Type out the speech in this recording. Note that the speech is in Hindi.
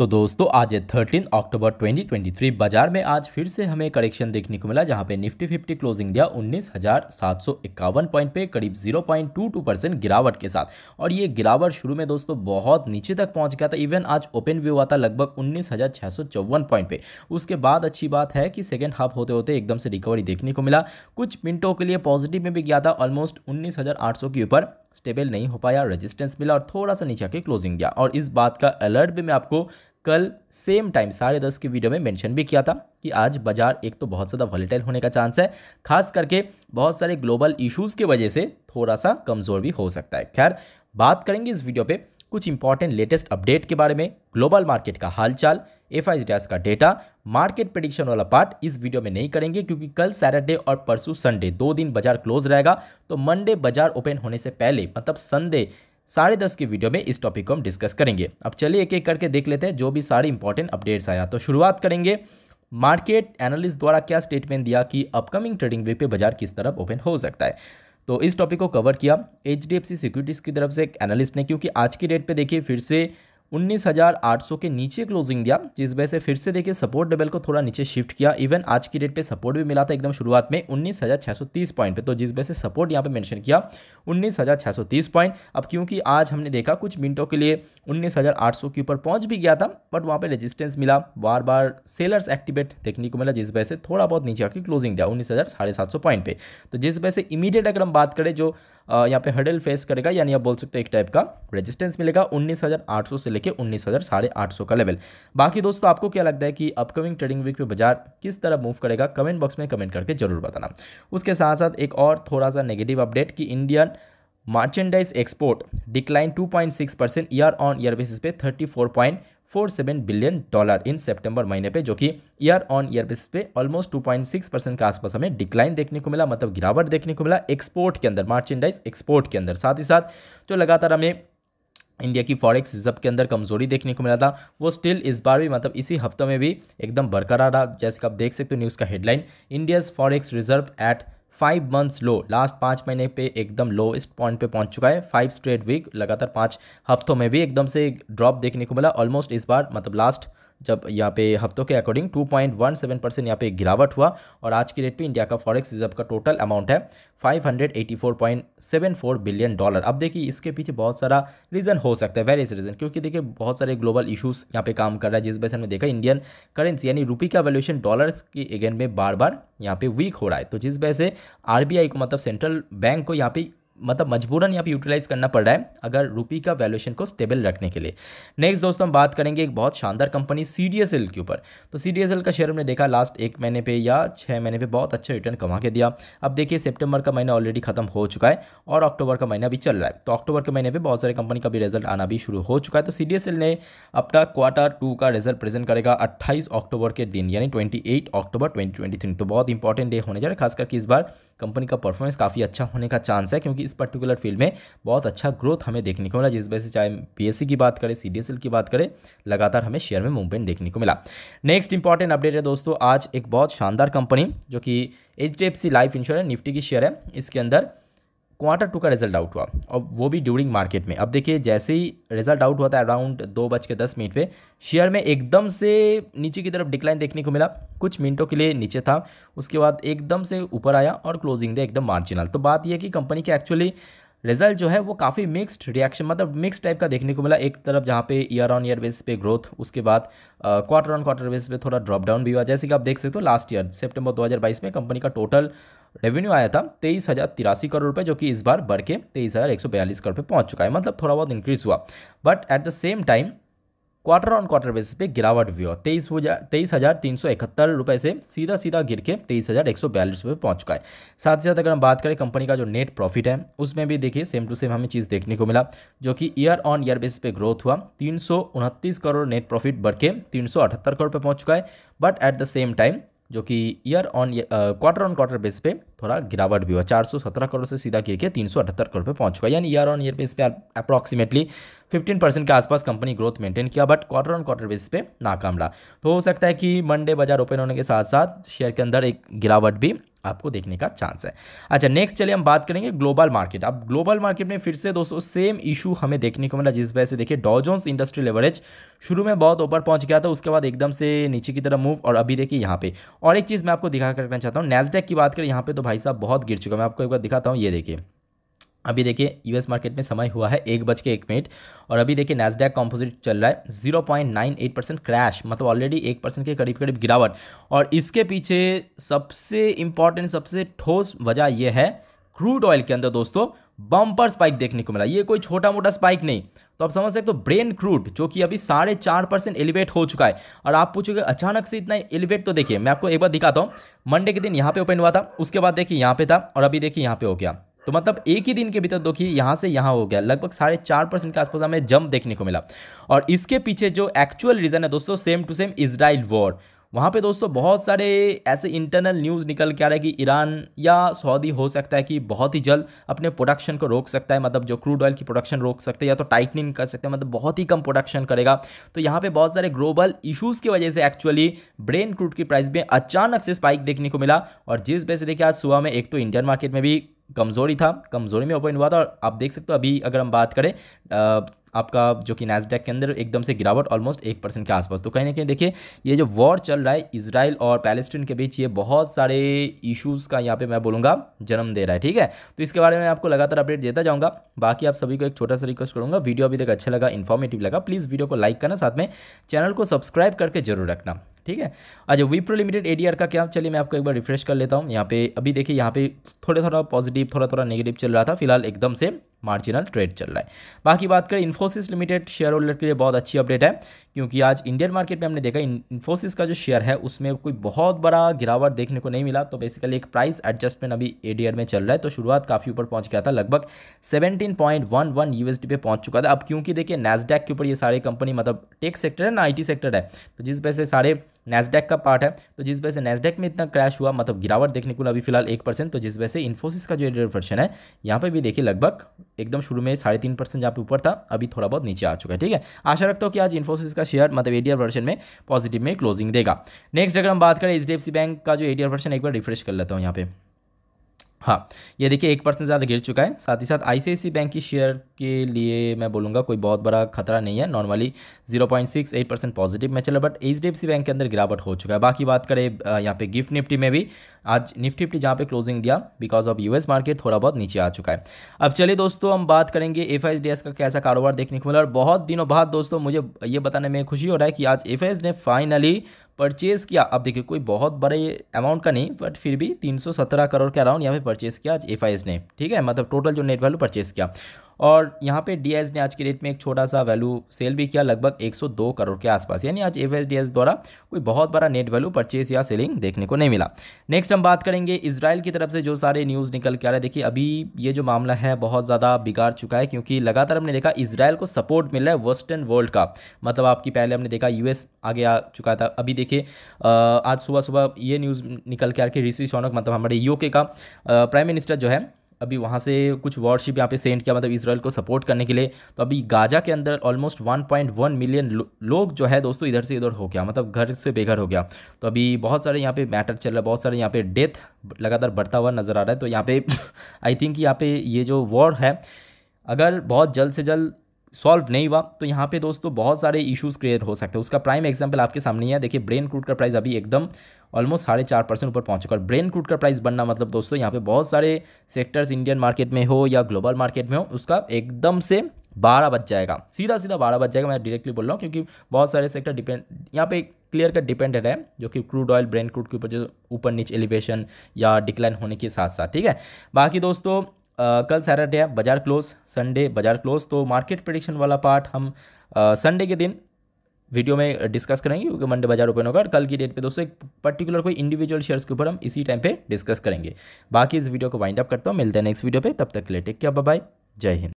तो दोस्तों आज थर्टीन अक्टूबर 2023 बाजार में आज फिर से हमें करेक्शन देखने को मिला जहां पे निफ्टी फिफ्टी क्लोजिंग दिया उन्नीस पॉइंट पे करीब 0.22 परसेंट गिरावट के साथ और ये गिरावट शुरू में दोस्तों बहुत नीचे तक पहुंच गया था इवन आज ओपन भी हुआ था लगभग उन्नीस पॉइंट पे उसके बाद अच्छी बात है कि सेकेंड हाफ होते होते एकदम से रिकवरी देखने को मिला कुछ मिनटों के लिए पॉजिटिव में भी गया था ऑलमोस्ट उन्नीस के ऊपर स्टेबल नहीं हो पाया रजिस्टेंस मिला और थोड़ा सा नीचे के क्लोजिंग दिया और इस बात का अलर्ट भी मैं आपको कल सेम टाइम साढ़े दस की वीडियो में मेंशन भी किया था कि आज बाजार एक तो बहुत ज़्यादा वॉलीटाइल होने का चांस है खास करके बहुत सारे ग्लोबल इश्यूज़ के वजह से थोड़ा सा कमज़ोर भी हो सकता है खैर बात करेंगे इस वीडियो पे कुछ इंपॉर्टेंट लेटेस्ट अपडेट के बारे में ग्लोबल मार्केट का हालचाल एफ आई का डेटा मार्केट प्रडिक्शन वाला पार्ट इस वीडियो में नहीं करेंगे क्योंकि कल सैटरडे और परसों संडे दो दिन बाजार क्लोज रहेगा तो मंडे बाजार ओपन होने से पहले मतलब संडे साढ़े दस की वीडियो में इस टॉपिक को हम डिस्कस करेंगे अब चलिए एक एक करके देख लेते हैं जो भी सारे इंपॉर्टेंट अपडेट्स आया तो शुरुआत करेंगे मार्केट एनालिस्ट द्वारा क्या स्टेटमेंट दिया कि अपकमिंग ट्रेडिंग वे पे बाजार किस तरफ ओपन हो सकता है तो इस टॉपिक को कवर किया एच डी सिक्योरिटीज़ की तरफ से एक एनालिस्ट ने क्योंकि आज की डेट पर देखिए फिर से उन्नीस हज़ार आठ सौ के नीचे क्लोजिंग दिया जिस वजह से फिर से देखिए सपोर्ट लेवल को थोड़ा नीचे शिफ्ट किया इवन आज की डेट पे सपोर्ट भी मिला था एकदम शुरुआत में उन्नीस हज़ार सौ तीस पॉइंट पे तो जिस वजह से सपोर्ट यहाँ पे मेंशन किया उन्नीस हज़ार सौ तीस पॉइंट अब क्योंकि आज हमने देखा कुछ मिनटों के लिए उन्नीस हज़ार आठ सौ के ऊपर पहुँच भी गया था बट वहाँ पर रजिस्टेंस मिला बार बार सेलर्स एक्टिवेट देखने को मिला जिस वजह से थोड़ा बहुत नीचे आकर क्लोजिंग दिया उन्नीस हज़ार साढ़े सात सौ पॉइंट पे तो जिस वजह से इमीडिएट अगर हम बात करें जो यहाँ पे हडल फेस करेगा यानी आप बोल सकते हो एक टाइप का रेजिस्टेंस मिलेगा उन्नीस हज़ार आठ सौ से लेके उन्नीस हज़ार साढ़े आठ सौ का लेवल बाकी दोस्तों आपको क्या लगता है कि अपकमिंग ट्रेडिंग वीक में बाजार किस तरह मूव करेगा कमेंट बॉक्स में कमेंट करके जरूर बताना उसके साथ साथ एक और थोड़ा सा नेगेटिव अपडेट कि Indian merchandise export decline 2.6 percent year on year basis पे 34.47 बिलियन डॉलर इन सितंबर महीने पे जो कि ईयर ऑन ईयर बेसिस पे ऑलमोस्ट 2.6 परसेंट के आसपास हमें डिक्लाइन देखने को मिला मतलब गिरावट देखने को मिला एक्सपोर्ट के अंदर मार्चेंडाइज एक्सपोर्ट के अंदर साथ ही साथ जो लगातार हमें इंडिया की फॉरेक्स रिजर्व के अंदर कमजोरी देखने को मिला था वो स्टिल इस बार भी मतलब इसी हफ्ते में भी एकदम बरकरार रहा जैसे कि आप देख सकते हो न्यूज़ का headline India's forex reserve at five months low last पाँच महीने पे एकदम लोएस्ट पॉइंट पे पहुंच चुका है फाइव स्ट्रेट वीक लगातार पाँच हफ्तों में भी एकदम से ड्रॉप देखने को मिला ऑलमोस्ट इस बार मतलब लास्ट जब यहाँ पे हफ्तों के अकॉर्डिंग 2.17 परसेंट यहाँ पे गिरावट हुआ और आज की डेट पे इंडिया का फॉरेक्स रिजर्व का टोटल अमाउंट है 584.74 बिलियन डॉलर अब देखिए इसके पीछे बहुत सारा रीज़न हो सकता है वेरियस रीज़न क्योंकि देखिए बहुत सारे ग्लोबल इशूज़ यहाँ पे काम कर रहा है जिस वजह से हमने देखा इंडियन करेंसी यानी रुपी का वैल्यूशन डॉलर के एगेन में बार बार यहाँ पे वीक हो रहा है तो जिस वजह से आर को मतलब सेंट्रल बैंक को यहाँ पे मतलब मजबूरन यहाँ पर यूटिलाइज करना पड़ रहा है अगर रुपी का वैल्यूएशन को स्टेबल रखने के लिए नेक्स्ट दोस्तों हम बात करेंगे एक बहुत शानदार कंपनी सी के ऊपर तो सी का शेयर हमने देखा लास्ट एक महीने पे या छः महीने पे बहुत अच्छा रिटर्न कमा के दिया अब देखिए सेप्टेम्बर का महीना ऑलरेडी खत्म हो चुका है और अक्टूबर का महीना भी चल रहा है तो अक्टूबर के महीने पर बहुत सारे कंपनी का भी रिजल्ट आना भी शुरू हो चुका है तो सी ने अपना क्वार्टर टू का रिजल्ट प्रेजेंट करेगा अट्ठाईस अक्टूबर के दिन यानी ट्वेंटी अक्टूबर ट्वेंटी तो बहुत इंपॉर्टेंट डे होने जा रहा है खासकर इस बार कंपनी का परफॉर्मेंस काफ़ी अच्छा होने का चांस है क्योंकि इस पर्टिकुलर फील्ड में बहुत अच्छा ग्रोथ हमें देखने को मिला जिस वजह से चाहे पी की बात करें सी की बात करें लगातार हमें शेयर में मूवमेंट देखने को मिला नेक्स्ट इंपॉर्टेंट अपडेट है दोस्तों आज एक बहुत शानदार कंपनी जो कि एच लाइफ इंश्योरेंस निफ्टी की शेयर है इसके अंदर क्वार्टर टू का रिजल्ट आउट हुआ और वो भी ड्यूरिंग मार्केट में अब देखिए जैसे ही रिजल्ट आउट हुआ था अराउंड दो बज के दस मिनट पे शेयर में एकदम से नीचे की तरफ डिक्लाइन देखने को मिला कुछ मिनटों के लिए नीचे था उसके बाद एकदम से ऊपर आया और क्लोजिंग दे एकदम मार्जिनल तो बात यह कि कंपनी के एक्चुअली रिजल्ट जो है वो काफ़ी मिक्स्ड रिएक्शन मतलब मिक्स टाइप का देखने को मिला एक तरफ जहाँ पे ईयर ऑन ईयर बेस पे ग्रोथ उसके बाद क्वार्टर ऑन क्वार्टर बेस पे थोड़ा ड्रॉप डाउन भी हुआ जैसे कि आप देख सकते हो लास्ट ईयर सितंबर 2022 में कंपनी का टोटल रेवेन्यू आया था तेईस हज़ार तिरासी करोड़ रुपये जो कि इस बार बढ़ के तेईस हज़ार एक सौ बयालीस करोड़ पे पहुँच चुका है मतलब थोड़ा बहुत इंक्रीज़ हुआ but at the same time quarter on quarter basis पे गिरावट भी हो तेईस तेईस हज़ार तीन सौ इकहत्तर रुपये से सीधा सीधा गिर के तेईस हज़ार एक सौ बयालीस रुपये पहुँच चुका है साथ ही साथ अगर हम बात करें कंपनी का जो नेट प्रॉफिट है उसमें भी देखिए सेम टू सेम हमें चीज़ देखने को मिला जो कि ईयर ऑन ईयर बेसिस पे ग्रोथ हुआ तीन सौ उनतीस करोड़ नेट प्रॉफिट बढ़ के तीन सौ अठहत्तर करोड़ पर पहुँच चुका है but at the same time जो कि year on quarter on quarter base पे थोड़ा गिरावट भी हुआ चार सौ सत्रह करोड़ से सीधा गिर के तीन सौ अठहत्तर करोड़ पे पहुंच चुका यानी ईयर ऑन ईयर बेस पे अप्रॉक्सीमेटली फिफ्टीन परसेंट के आसपास कंपनी ग्रोथ मेंटेन किया but quarter on quarter base पे नाकाम रहा तो हो सकता है कि मंडे बाजार ओपन होने के साथ साथ शेयर के अंदर एक गिरावट भी आपको देखने का चांस है अच्छा नेक्स्ट चलिए हम बात करेंगे ग्लोबल मार्केट अब ग्लोबल मार्केट में फिर से दोस्तों सेम इशू हमें देखने को मिला जिस वजह से देखिए डॉजोन्स इंडस्ट्री लेवरेज शुरू में बहुत ऊपर पहुंच गया था उसके बाद एकदम से नीचे की तरफ मूव और अभी देखिए यहाँ पे और एक चीज़ मैं आपको दिखा करना चाहता हूँ नेस्डेक की बात करें यहाँ पर तो भाई साहब बहुत गिर चुका मैं आपको एक बार दिखाता हूँ ये देखिए अभी देखिए यूएस मार्केट में समय हुआ है एक बज के एक मिनट और अभी देखिए नेसडैक कॉम्पोजिट चल रहा है zero point nine eight percent crash मतलब ऑलरेडी एक परसेंट के करीब करीब गिरावट और इसके पीछे सबसे इम्पॉर्टेंट सबसे ठोस वजह यह है क्रूड ऑयल के अंदर दोस्तों बम्पर स्पाइक देखने को मिला ये कोई छोटा मोटा स्पाइक नहीं तो आप समझ सकते हो तो ब्रेन क्रूड जो कि अभी साढ़े चार परसेंट एलिवेट हो चुका है और आप पूछोगे अचानक से इतना एलिवेट तो देखिए मैं आपको एक बार दिखाता हूँ मंडे के दिन यहाँ पे ओपन हुआ था उसके बाद देखिए यहाँ पे था और अभी देखिए यहाँ पे हो गया तो मतलब एक ही दिन के भीतर देखिए यहाँ से यहाँ हो गया लगभग साढ़े चार परसेंट के आसपास हमें जंप देखने को मिला और इसके पीछे जो एक्चुअल रीज़न है दोस्तों same to same Israel war वहाँ पे दोस्तों बहुत सारे ऐसे इंटरनल न्यूज़ निकल के आ रहे हैं कि ईरान या सऊदी हो सकता है कि बहुत ही जल्द अपने प्रोडक्शन को रोक सकता है मतलब जो क्रूड ऑयल की प्रोडक्शन रोक सकते हैं या तो टाइटनिंग कर सकते हैं मतलब बहुत ही कम प्रोडक्शन करेगा तो यहाँ पे बहुत सारे ग्लोबल इशूज़ की वजह से एक्चुअली ब्रेन क्रूड की प्राइस में अचानक से स्पाइक देखने को मिला और जिस वजह से देखिए आज सुबह में एक तो इंडियन मार्केट में भी कमज़ोरी था कमज़ोरी में ओपन हुआ था और आप देख सकते हो अभी अगर हम बात करें आपका जो कि नैसडेक के अंदर एकदम से गिरावट ऑलमोस्ट एक परसेंट के आसपास तो कहीं ना कहीं देखिए ये जो वॉर चल रहा है इसराइल और पैलेस्टीन के बीच ये बहुत सारे इश्यूज़ का यहाँ पे मैं बोलूँगा जन्म दे रहा है ठीक है तो इसके बारे में आपको लगातार अपडेट देता जाऊँगा बाकी आप सभी को एक छोटा सा रिक्वेस्ट करूँगा वीडियो अभी तक अच्छा लगा इन्फॉर्मेटिव लगा प्लीज़ वीडियो को लाइक करना साथ में चैनल को सब्सक्राइब करके जरूर रखना ठीक है अच्छा विप्रो लिमिटेड एडीआर का क्या चलिए मैं आपको एक बार रिफ्रेश कर लेता हूँ यहाँ पे अभी देखिए यहाँ पे थोड़ा थोड़ा पॉजिटिव थोड़ा थोड़ा नेगेटिव चल रहा था फिलहाल एकदम से मार्जिनल ट्रेड चल रहा है बाकी बात करें इन्फोसिस लिमिटेड शेयर होल्डर के लिए बहुत अच्छी अपडेट है क्योंकि आज इंडियन मार्केट में हमने देखा इन्फोसिस का जो शेयर है उसमें कोई बहुत बड़ा गिरावट देखने को नहीं मिला तो बेसिकली एक प्राइस एडजस्टमेंट अभी एडीआर में चल रहा है तो शुरुआत काफ़ी ऊपर पहुंच गया था लगभग 17.11 यूएसडी पे पहुंच चुका था अब क्योंकि देखिए नैसडैक के ऊपर ये सारी कंपनी मतलब टेक सेक्टर है ना आई सेक्टर है तो जिस वजह से सारे नेसडेक का पार्ट है तो जिस वजह से नेसडेक में इतना क्रैश हुआ मतलब गिरावट देखने को अभी फिलहाल एक परसेंट तो जिस वजह से इन्फोसिस का जो वर्षन है यहाँ पर भी देखिए लगभग एकदम शुरू में साढ़े तीन परसेंट जहाँ पे ऊपर था अभी थोड़ा बहुत नीचे आ चुका है ठीक है आशा रखता हूँ कि आज इन्फोसिस का शेयर मतलब एडियर वर्जन में पॉजिटिव में क्लोजिंग देगा नेक्स्ट अगर हम बात करें एच बैंक का जो एडियर वर्षन एक बार रिफ्रेश कर लेता हूँ यहाँ पे हाँ ये देखिए एक परसेंट ज़्यादा गिर चुका है साथ ही साथ आईसीआईसी बैंक की शेयर के लिए मैं बोलूँगा कोई बहुत बड़ा खतरा नहीं है normally zero point six eight percent positive में चला but H D F C bank के अंदर गिरावट हो चुका है बाकी बात करें यहाँ पे गिफ्ट निफ्टी में भी आज निफ्टी निफ्टी जहाँ पे क्लोजिंग दिया बिकॉज ऑफ यू मार्केट थोड़ा बहुत नीचे आ चुका है अब चलिए दोस्तों हम बात करेंगे एफ का कैसा कारोबार देखने को मिला और बहुत दिनों बाद दोस्तों मुझे ये बताने में खुशी हो रहा है कि आज एफ ने फाइनली परचेज़ किया अब देखिए कोई बहुत बड़े अमाउंट का नहीं बट फिर भी 317 करोड़ के अराउंड यहाँ पे परचेज़ किया एफ ने ठीक है मतलब टोटल जो नेट वैल्यू परचेज़ किया और यहाँ पे डी ने आज के डेट में एक छोटा सा वैल्यू सेल भी किया लगभग 102 करोड़ के आसपास यानी आज एफ द्वारा कोई बहुत बड़ा नेट वैल्यू परचेस या सेलिंग देखने को नहीं मिला नेक्स्ट हम बात करेंगे इसराइल की तरफ से जो सारे न्यूज़ निकल के आ रहे हैं देखिए अभी ये जो मामला है बहुत ज़्यादा बिगाड़ चुका है क्योंकि लगातार हमने देखा इसराइल को सपोर्ट मिल रहा है वेस्टर्न वर्ल्ड का मतलब आपकी पहले हमने देखा यू आगे आ चुका था अभी देखिए आज सुबह सुबह ये न्यूज़ निकल के आ रही ऋषि शौनक मतलब हमारे यू का प्राइम मिनिस्टर जो है अभी वहाँ से कुछ वॉरशिप यहाँ पे सेंड किया मतलब इसराइल को सपोर्ट करने के लिए तो अभी गाजा के अंदर ऑलमोस्ट 1.1 मिलियन लो, लोग जो है दोस्तों इधर से इधर हो गया मतलब घर से बेघर हो गया तो अभी बहुत सारे यहाँ पे मैटर चल रहा है बहुत सारे यहाँ पे डेथ लगातार बढ़ता हुआ नज़र आ रहा है तो यहाँ पे आई थिंक यहाँ पे ये जो वॉर है अगर बहुत जल्द से जल्द सॉल्व नहीं हुआ तो यहाँ पे दोस्तों बहुत सारे इश्यूज क्रिएट हो सकते हैं उसका प्राइम एग्जाम्पल आपके सामने है देखिए ब्रेन क्रूड का प्राइस अभी एकदम ऑलमोस्ट साढ़े चार परसेंट ऊपर पहुंच चुका है ब्रेन क्रूड का प्राइस बनना मतलब दोस्तों यहाँ पे बहुत सारे सेक्टर्स इंडियन मार्केट में हो या ग्लोबल मार्केट में हो उसका एकदम से बारह बज जाएगा सीधा सीधा बारह बज जाएगा मैं डायरेक्टली बोल रहा हूँ क्योंकि बहुत सारे सेक्टर डिपेंड यहाँ पे क्लियर कट डिपेंडेड है जो कि क्रूड ऑयल ब्रेन क्रूड के ऊपर जो ऊपर नीचे एलिवेशन या डिक्लाइन होने के साथ साथ ठीक है बाकी दोस्तों कल सैटरडे बाजार क्लोज संडे बाजार क्लोज तो मार्केट प्रडिक्शन वाला पार्ट हम संडे के दिन वीडियो में डिस्कस करेंगे क्योंकि मंडे बाजार ओपन होगा और कल की डेट पे दोस्तों एक पर्टिकुलर कोई इंडिविजुअल शेयर्स के ऊपर हम इसी टाइम पे डिस्कस करेंगे बाकी इस वीडियो को वाइंड अप करता हूँ मिलते हैं नेक्स्ट वीडियो पे तब तक के लिए टेक क्या बाय जय हिंद